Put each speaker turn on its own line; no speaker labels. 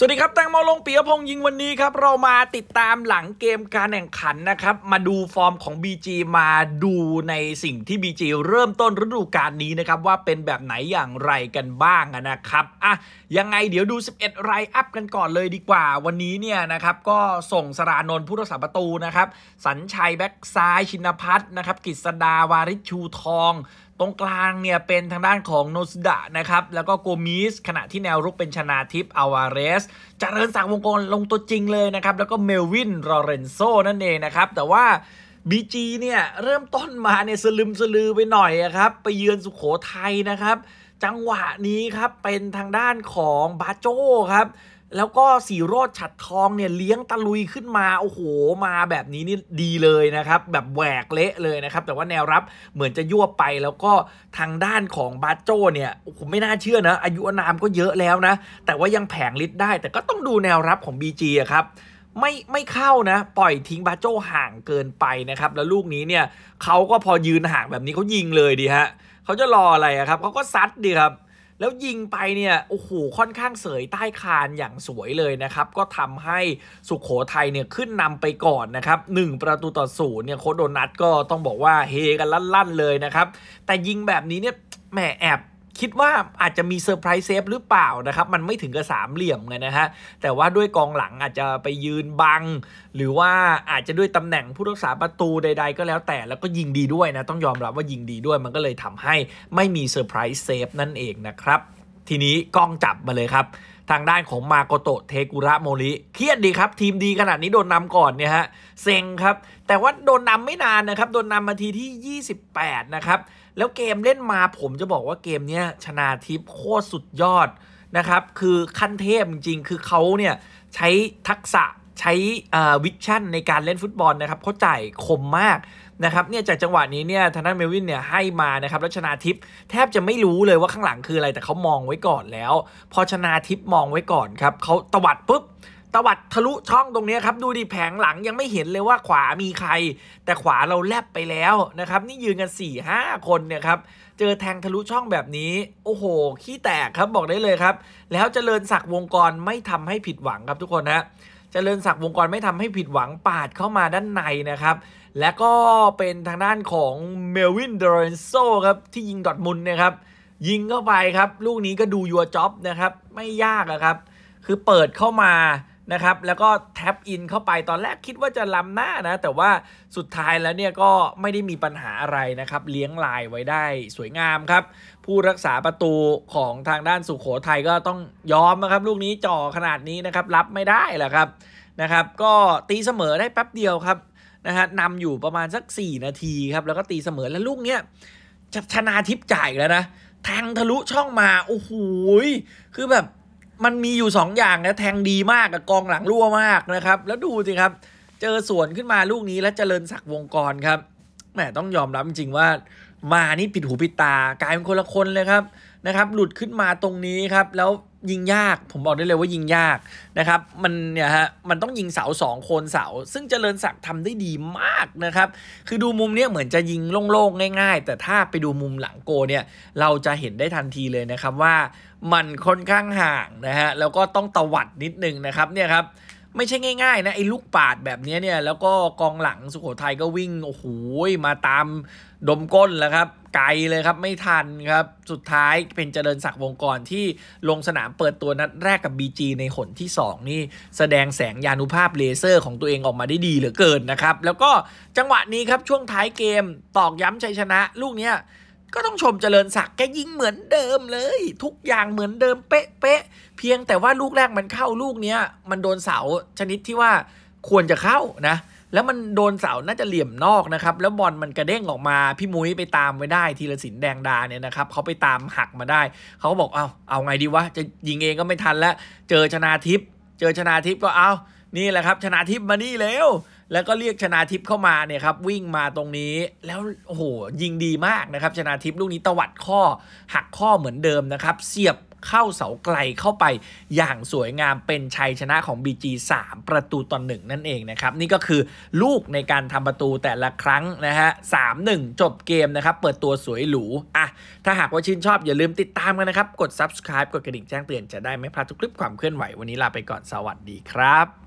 สวัสดีครับแตงโมลงปียพงยิงวันนี้ครับเรามาติดตามหลังเกมการแข่งขันนะครับมาดูฟอร์มของ BG มาดูในสิ่งที่ BG เริ่มต้นฤดูกาลนี้นะครับว่าเป็นแบบไหนอย่างไรกันบ้างนะครับอ่ะยังไงเดี๋ยวดู 11ดไรอัพกันก่อนเลยดีกว่า วันนี้เนี่ยนะครับก็ส่งสรานนท์ผู้รักษาประตูนะครับสัญชัยแบ็กซ้ายชินพัฒนะครับกฤษดาวาริชูทองตรงกลางเนี่ย เป็นทางด้านของโนซดะนะครับ แล้วก็โกมิสขณะที่แนวรุกเป็นชนาทิปอาวาเรสจเจริญสักวงกลลงตัวจริงเลยนะครับ แล้วก็เมลวินรอเรนโซนั่นเองนะครับ แต่ว่าบีจีเนี่ย เริ่มต้นมาเนี่ย สลึมสลือไปหน่อยครับ ไปเยือนสุขโขทัยนะครับ จังหวะนี้ครับ เป็นทางด้านของบาโจครับแล้วก็สีโรดฉัดทองเนี่ยเลี้ยงตะลุยขึ้นมา โอ้โห มาแบบนี้นี่ดีเลยนะครับ แบบแหวกเละเลยนะครับ แต่ว่าแนวรับเหมือนจะยั่วไป แล้วก็ทางด้านของบาโจเนี่ย ผมไม่น่าเชื่อนะ อายุอนาม ก็เยอะแล้วนะ แต่ว่ายังแผงลิ์ได้ แต่ก็ต้องดูแนวรับของ BG อะครับไม่ไม่เข้านะ ปล่อยทิ้งบาโจห่างเกินไปนะครับแล้วลูกนี้เนี่ยเขาก็พอยืนห่างแบบนี้เขายิงเลยดีฮะเขาจะรออะไรครับเขาก็ซัดดีครับแล้วยิงไป เนี่ยโอ้โหค่อนข้างเสยใต้คานอย่างสวยเลย นะ ครับ ก็ทำให้สุขโขทัยเนี่ย ขึ้นนำไปก่อน นะ ครับหประตูต่อศูนย์เนี่ย โคดโดนัทก็ต้องบอกว่าเฮกัน ลั่น ๆ เลย นะ ครับ แต่ยิง แบบนี้ เนี่ยแหมแอบคิดว่าอาจจะมีเซอร์ไพรส์เซฟหรือเปล่านะครับ มันไม่ถึงกับสามเหลี่ยมไงนะฮะแต่ว่าด้วยกองหลังอาจจะไปยืนบัง หรือว่าอาจจะด้วยตำแหน่งผู้รักษาประตูใดๆ ก็แล้ว แต่แล้วก็ยิงดีด้วยนะ ต้องยอมรับว่ายิงดีด้วย มันก็เลยทำให้ไม่มีเซอร์ไพรส์เซฟนั่นเองนะครับทีนี้กล้องจับมาเลยครับ ทางด้านของมาโกโตะเทกุระโมริเครียดดีครับ ทีมดีขนาดนี้โดนนำก่อนเนี่ยฮะ เซ็งครับ แต่ว่าโดนนำไม่นานนะครับ โดนนำมาทีที่ 28 นะครับ แล้วเกมเล่นมาผมจะบอกว่าเกมนี้ชนะทิพโคตรสุดยอดนะครับ คือขั้นเทพจริงๆคือเขาเนี่ย ใช้ทักษะใช้วิชั่นในการเล่นฟุตบอลนะครับเขาจ่ายคมมากนะครับเนี่ยจากจังหวะนี้เนี่ยทางด้านเมลวินเนี่ยให้มานะครับแล้วชนาทิพย์แทบจะไม่รู้เลยว่าข้างหลังคืออะไร แต่เขามองไว้ก่อนแล้ว พอชนาทิพย์มองไว้ก่อนครับเขาตวัดปุ๊บตวัดทะลุช่องตรงนี้ครับ ดูดิแผงหลังยังไม่เห็นเลยว่าขวามีใคร แต่ขวาเราแลบไปแล้วนะครับ นี่ยืนกัน4ี่ห้าคนเนี่ยครับเจอแทงทะลุช่องแบบนี้ โอ้โห ขี้แตกครับบอกได้เลยครับ แล้วเจริญศักดิ์วงกรไม่ทำให้ผิดหวังครับทุกคนนะจริญศักดิ์วงกรไม่ทำให้ผิดหวัง ปาดเข้ามาด้านในนะครับ และก็เป็นทางด้านของเมลวินเดรนโซครับที่ยิงดอดมุนนะครับ ยิงเข้าไปครับ ลูกนี้ก็ดูยัวจ็อบนะครับไม่ยากนะครับ คือเปิดเข้ามานะครับแล้วก็แท็บอินเข้าไปตอนแรกคิดว่าจะล้ำหน้านะแต่ว่าสุดท้ายแล้วเนี่ยก็ไม่ได้มีปัญหาอะไรนะครับเลี้ยงลายไว้ได้สวยงามครับ ผู้รักษาประตูของทางด้านสุขโขทัยก็ต้องยอมนะครับลูกนี้จ่อขนาดนี้นะครับรับไม่ได้แหละครับนะครับก็ตีเสมอได้แป๊บเดียวครับนะฮะนำอยู่ประมาณสัก 4 นาทีครับแล้วก็ตีเสมอแล้วลูกเนี้ยชนาทิพย์จ่ายแล้วนะแทงทะลุช่องมาโอ้โหคือแบบมันมีอยู่ 2 อย่างนะแทงดีมากกับกองหลังรั่วมากนะครับ แล้วดูสิครับ เจอสวนขึ้นมาลูกนี้และเจริญศักดิ์วงกรครับแหมต้องยอมรับจริงว่ามานี่ปิดหูปิดตา กลายเป็นคนละคนเลยครับนะครับ หลุดขึ้นมาตรงนี้ครับแล้วยิงยาก ผมบอกได้เลยว่ายิงยากนะครับ มันเนี่ยฮะ มันต้องยิงเสาสองโคนเสา ซึ่งเจริญศักดิ์ทำได้ดีมากนะครับ คือดูมุมเนี้ยเหมือนจะยิงโล่งๆ ง่ายๆ แต่ถ้าไปดูมุมหลังโกเนี่ยเราจะเห็นได้ทันทีเลยนะครับว่ามันค่อนข้างห่างนะฮะแล้วก็ต้องตวัดนิดนึงนะครับเนี่ยครับไม่ใช่ง่ายๆนะไอ้ลูกปาดแบบนี้เนี่ยแล้วก็กองหลังสุโขทัยก็วิ่งโอ้โหมาตามดมก้นแล้วครับ ไกลเลยครับไม่ทันครับ สุดท้ายเป็นเจริญศักดิ์วงกรที่ลงสนามเปิดตัวนัดแรกกับ BG ในหนที่2นี่แสดงแสงยานุภาพเลเซอร์ของตัวเองออกมาได้ดีเหลือเกินนะครับ แล้วก็จังหวะนี้ครับช่วงท้ายเกมตอกย้ำชัยชนะลูกเนี้ยก็ต้องชมเจริญศักดิ์แกยิงเหมือนเดิมเลย ทุกอย่างเหมือนเดิมเป๊ะเป๊ะเพียงแต่ว่าลูกแรกมันเข้าลูกเนี้ย มันโดนเสาชนิดที่ว่าควรจะเข้านะ แล้วมันโดนเสาน่าจะเหลี่ยมนอกนะครับ แล้วบอลมันกระเด้งออกมาพี่มุ้ยไปตามไว้ได้ทีละสินแดงดาเนี่ยนะครับ เขาไปตามหักมาได้ เขาบอกเอา เอาไงดีวะจะยิงเองก็ไม่ทันแล้วเจอชนาทิพย์เจอชนาทิพย์ก็เอานี่แหละครับ ชนาทิพย์มานี่แล้วแล้วก็เรียกชนาทิพย์เข้ามาเนี่ยครับวิ่งมาตรงนี้ แล้วโอ้โหยิงดีมากนะครับ ชนาทิพย์ลูกนี้ตวัดข้อ หักข้อเหมือนเดิมนะครับ เสียบเข้าเสาไกลเข้าไปอย่างสวยงามเป็นชัยชนะของ BG 3ประตูต่อหนึ่งนั่นเองนะครับนี่ก็คือลูกในการทำประตูแต่ละครั้งนะฮะสามหนึ่งจบเกมนะครับ เปิดตัวสวยหรูอ่ะ ถ้าหากว่าชื่นชอบอย่าลืมติดตามกันนะครับกด subscribe กดกระดิ่งแจ้งเตือนจะได้ไม่พลาดทุกคลิปความเคลื่อนไหววันนี้ลาไปก่อนสวัสดีครับ